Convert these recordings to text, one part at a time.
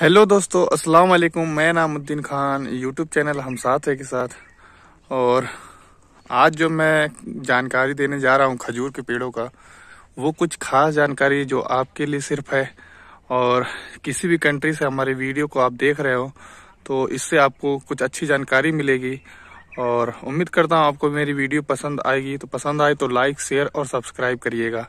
hello दोस्तों अस्सलाम वालेकुम मैं नामुद्दीन खान यूट्यूब चैनल हम साथ है के साथ और आज जो मैं जानकारी देने जा रहा हूँ खजूर के पेड़ों का वो कुछ खास जानकारी जो आपके लिए सिर्फ है और किसी भी कंट्री से हमारे वीडियो को आप देख रहे हो तो इससे आपको कुछ अच्छी जानकारी मिलेगी और उम्मीद करता हूँ आपको मेरी वीडियो पसंद आएगी तो पसंद आए तो लाइक शेयर और सब्सक्राइब करिएगा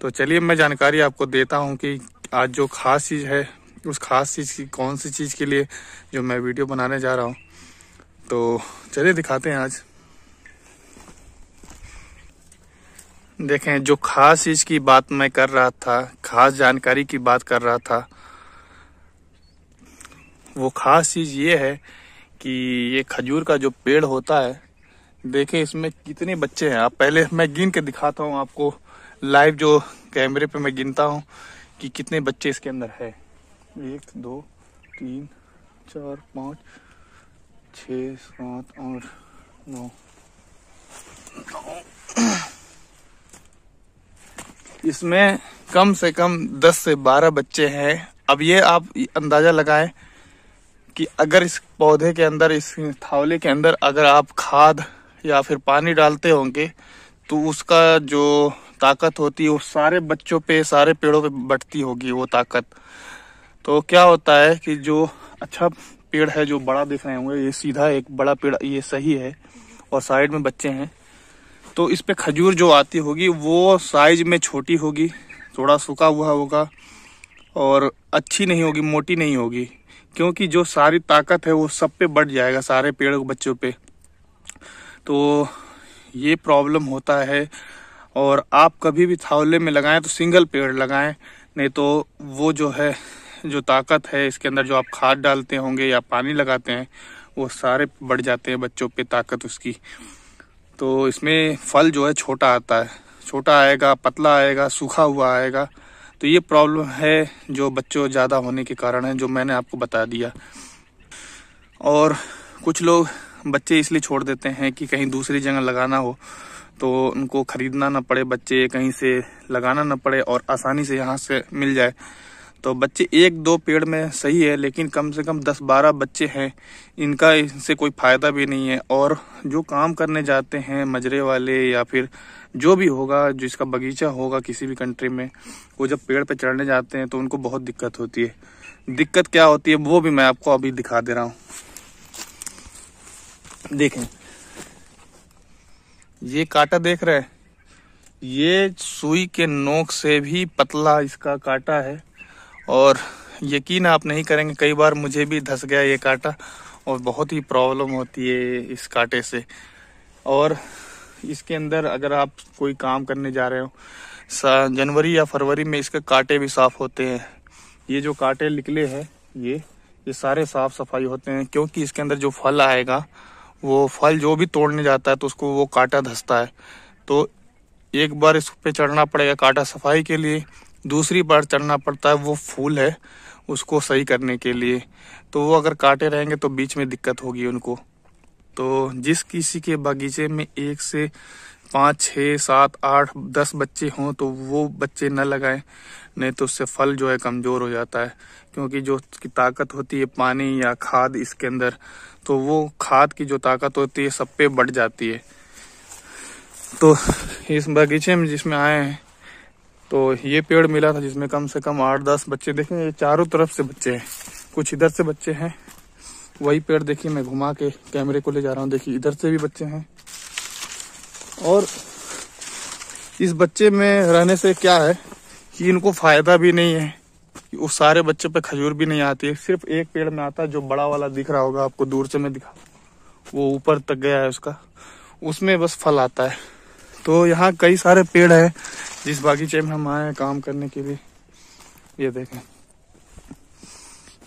तो चलिए मैं जानकारी आपको देता हूँ कि आज जो खास चीज़ है उस खास चीज़ की कौन सी चीज़ के लिए जो मैं वीडियो बनाने जा रहा हूँ तो चलिए दिखाते हैं आज देखें जो खास चीज़ की बात मैं कर रहा था खास जानकारी की बात कर रहा था वो खास चीज़ ये है कि ये खजूर का जो पेड़ होता है देखें इसमें कितने बच्चे हैं आप पहले मैं गिन के दिखाता हूँ आपको लाइव जो कैमरे पे मैं गिनता हूँ कि कितने बच्चे इसके अंदर है एक दो तीन चार पाँच छ सात आठ नौ इसमें कम से कम दस से बारह बच्चे हैं अब ये आप अंदाज़ा लगाएं कि अगर इस पौधे के अंदर इस थावले के अंदर अगर आप खाद या फिर पानी डालते होंगे तो उसका जो ताकत होती है वो सारे बच्चों पे सारे पेड़ों पे बढ़ती होगी वो ताकत तो क्या होता है कि जो अच्छा पेड़ है जो बड़ा दिख रहे होंगे ये सीधा एक बड़ा पेड़ ये सही है और साइड में बच्चे हैं तो इस पे खजूर जो आती होगी वो साइज में छोटी होगी थोड़ा सूखा हुआ होगा और अच्छी नहीं होगी मोटी नहीं होगी क्योंकि जो सारी ताकत है वो सब पे बढ़ जाएगा सारे पेड़ बच्चों पे तो ये प्रॉब्लम होता है और आप कभी भी थावले में लगाएं तो सिंगल पेड़ लगाएं नहीं तो वो जो है जो ताकत है इसके अंदर जो आप खाद डालते होंगे या पानी लगाते हैं वो सारे बढ़ जाते हैं बच्चों पे ताकत उसकी तो इसमें फल जो है छोटा आता है छोटा आएगा पतला आएगा सूखा हुआ आएगा तो ये प्रॉब्लम है जो बच्चों ज़्यादा होने के कारण है जो मैंने आपको बता दिया और कुछ लोग बच्चे इसलिए छोड़ देते हैं कि कहीं दूसरी जगह लगाना हो तो उनको ख़रीदना ना पड़े बच्चे कहीं से लगाना ना पड़े और आसानी से यहाँ से मिल जाए तो बच्चे एक दो पेड़ में सही है लेकिन कम से कम दस बारह बच्चे हैं इनका इनसे कोई फ़ायदा भी नहीं है और जो काम करने जाते हैं मजरे वाले या फिर जो भी होगा जिसका बगीचा होगा किसी भी कंट्री में वो जब पेड़ पे चढ़ने जाते हैं तो उनको बहुत दिक्कत होती है दिक्कत क्या होती है वो भी मैं आपको अभी दिखा दे रहा हूँ देखें ये कांटा देख रहे हैं ये सुई के नोक से भी पतला इसका कांटा है और यकीन आप नहीं करेंगे कई बार मुझे भी धस गया ये कांटा और बहुत ही प्रॉब्लम होती है इस कांटे से और इसके अंदर अगर आप कोई काम करने जा रहे हो जनवरी या फरवरी में इसके कांटे भी साफ होते हैं ये जो कांटे निकले हैं ये ये सारे साफ सफाई होते हैं क्योंकि इसके अंदर जो फल आएगा वो फल जो भी तोड़ने जाता है तो उसको वो कांटा धसता है तो एक बार इस पे चढ़ना पड़ेगा कांटा सफाई के लिए दूसरी बार चढ़ना पड़ता है वो फूल है उसको सही करने के लिए तो वो अगर काटे रहेंगे तो बीच में दिक्कत होगी उनको तो जिस किसी के बगीचे में एक से पाँच छः सात आठ दस बच्चे हों तो वो बच्चे न लगाएं नहीं तो उससे फल जो है कमज़ोर हो जाता है क्योंकि जो उसकी ताकत होती है पानी या खाद इसके अंदर तो वो खाद की जो ताकत होती है सब पे बढ़ जाती है तो इस बगीचे में जिसमें आए हैं तो ये पेड़ मिला था जिसमें कम से कम आठ दस बच्चे देखे ये चारों तरफ से बच्चे हैं कुछ इधर से बच्चे हैं वही पेड़ देखिए मैं घुमा के कैमरे को ले जा रहा हूँ देखिए इधर से भी बच्चे हैं और इस बच्चे में रहने से क्या है कि इनको फायदा भी नहीं है कि उस सारे बच्चों पे खजूर भी नहीं आती है सिर्फ एक पेड़ में आता है जो बड़ा वाला दिख रहा होगा आपको दूर से मैं दिखा वो ऊपर तक गया है उसका उसमें बस फल आता है तो यहाँ कई सारे पेड़ है जिस बागीचे में हम आए हैं काम करने के लिए ये देखें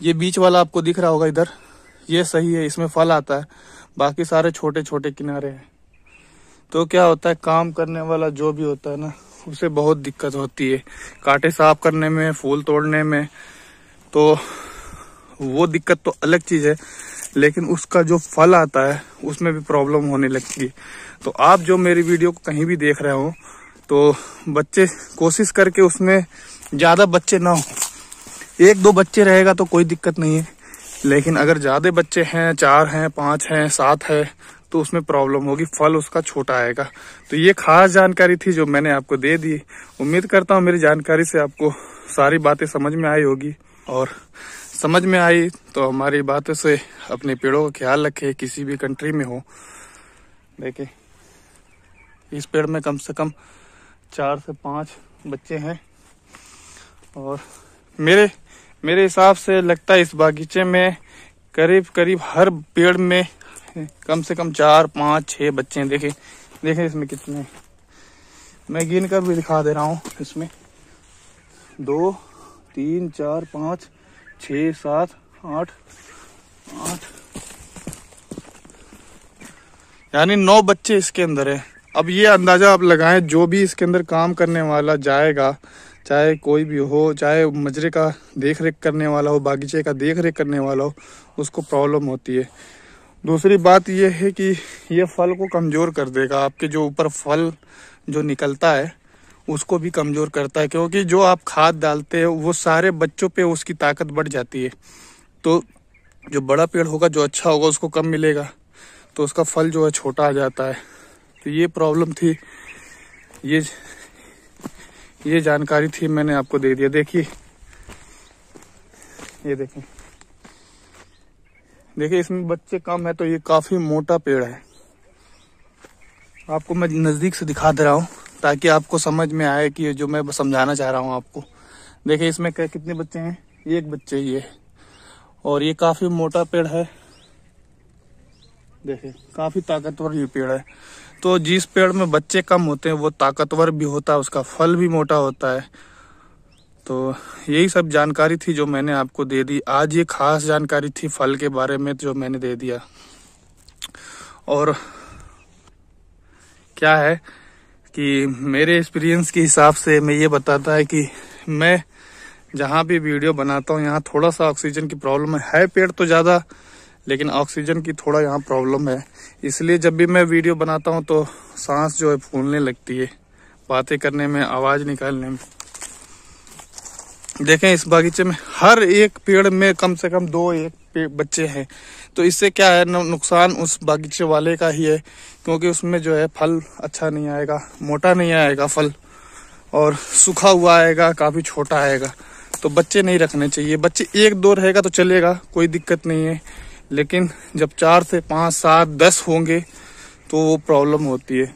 ये बीच वाला आपको दिख रहा होगा इधर ये सही है इसमें फल आता है बाकी सारे छोटे छोटे किनारे हैं तो क्या होता है काम करने वाला जो भी होता है ना उसे बहुत दिक्कत होती है कांटे साफ करने में फूल तोड़ने में तो वो दिक्कत तो अलग चीज़ है लेकिन उसका जो फल आता है उसमें भी प्रॉब्लम होने लगती है तो आप जो मेरी वीडियो को कहीं भी देख रहे हो तो बच्चे कोशिश करके उसमें ज़्यादा बच्चे ना हो एक दो बच्चे रहेगा तो कोई दिक्कत नहीं है लेकिन अगर ज़्यादा बच्चे हैं चार हैं पांच हैं सात है तो उसमें प्रॉब्लम होगी फल उसका छोटा आएगा तो ये खास जानकारी थी जो मैंने आपको दे दी उम्मीद करता हूँ मेरी जानकारी से आपको सारी बातें समझ में आई होगी और समझ में आई तो हमारी बातों से अपने पेड़ों का ख्याल रखे किसी भी कंट्री में हो देखे इस पेड़ में कम से कम चार से पांच बच्चे हैं और मेरे मेरे हिसाब से लगता है इस बागीचे में करीब करीब हर पेड़ में कम से कम चार पाँच छह बच्चे हैं देखे देखे इसमें कितने मैं गिन कर भी दिखा दे रहा हूँ इसमें दो तीन चार पाँच छ सात आठ आठ यानी नौ बच्चे इसके अंदर है अब ये अंदाज़ा आप लगाएं जो भी इसके अंदर काम करने वाला जाएगा चाहे कोई भी हो चाहे मजरे का देख रेख करने वाला हो बागीचे का देख रेख करने वाला हो उसको प्रॉब्लम होती है दूसरी बात यह है कि ये फल को कमज़ोर कर देगा आपके जो ऊपर फल जो निकलता है उसको भी कमज़ोर करता है क्योंकि जो आप खाद डालते हैं वो सारे बच्चों पे उसकी ताकत बढ़ जाती है तो जो बड़ा पेड़ होगा जो अच्छा होगा उसको कम मिलेगा तो उसका फल जो है छोटा आ जाता है तो ये प्रॉब्लम थी ये ये जानकारी थी मैंने आपको दे दिया देखिए ये देखें देखिए इसमें बच्चे कम है तो ये काफी मोटा पेड़ है आपको मैं नज़दीक से दिखा दे रहा हूँ ताकि आपको समझ में आए कि जो मैं समझाना चाह रहा हूँ आपको देखिए इसमें क्या कितने बच्चे हैं एक बच्चे ये और ये काफ़ी मोटा पेड़ है देखिए काफ़ी ताकतवर ये पेड़ है तो जिस पेड़ में बच्चे कम होते हैं वो ताकतवर भी होता है उसका फल भी मोटा होता है तो यही सब जानकारी थी जो मैंने आपको दे दी आज ये खास जानकारी थी फल के बारे में जो मैंने दे दिया और क्या है कि मेरे एक्सपीरियंस के हिसाब से मैं ये बताता है कि मैं जहाँ भी वीडियो बनाता हूँ यहाँ थोड़ा सा ऑक्सीजन की प्रॉब्लम है, है पेड़ तो ज़्यादा लेकिन ऑक्सीजन की थोड़ा यहाँ प्रॉब्लम है इसलिए जब भी मैं वीडियो बनाता हूँ तो सांस जो है फूलने लगती है बातें करने में आवाज़ निकालने में देखें इस बागीचे में हर एक पेड़ में कम से कम दो एक बच्चे हैं तो इससे क्या है नुकसान उस बागीचे वाले का ही है क्योंकि उसमें जो है फल अच्छा नहीं आएगा मोटा नहीं आएगा फल और सूखा हुआ आएगा काफ़ी छोटा आएगा तो बच्चे नहीं रखने चाहिए बच्चे एक दो रहेगा तो चलेगा कोई दिक्कत नहीं है लेकिन जब चार से पांच सात दस होंगे तो वो प्रॉब्लम होती है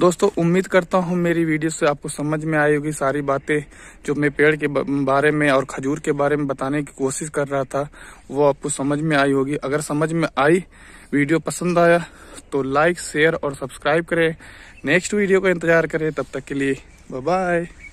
दोस्तों उम्मीद करता हूँ मेरी वीडियो से आपको समझ में आई होगी सारी बातें जो मैं पेड़ के बारे में और खजूर के बारे में बताने की कोशिश कर रहा था वो आपको समझ में आई होगी अगर समझ में आई वीडियो पसंद आया तो लाइक शेयर और सब्सक्राइब करें नेक्स्ट वीडियो का इंतजार करें तब तक के लिए बाय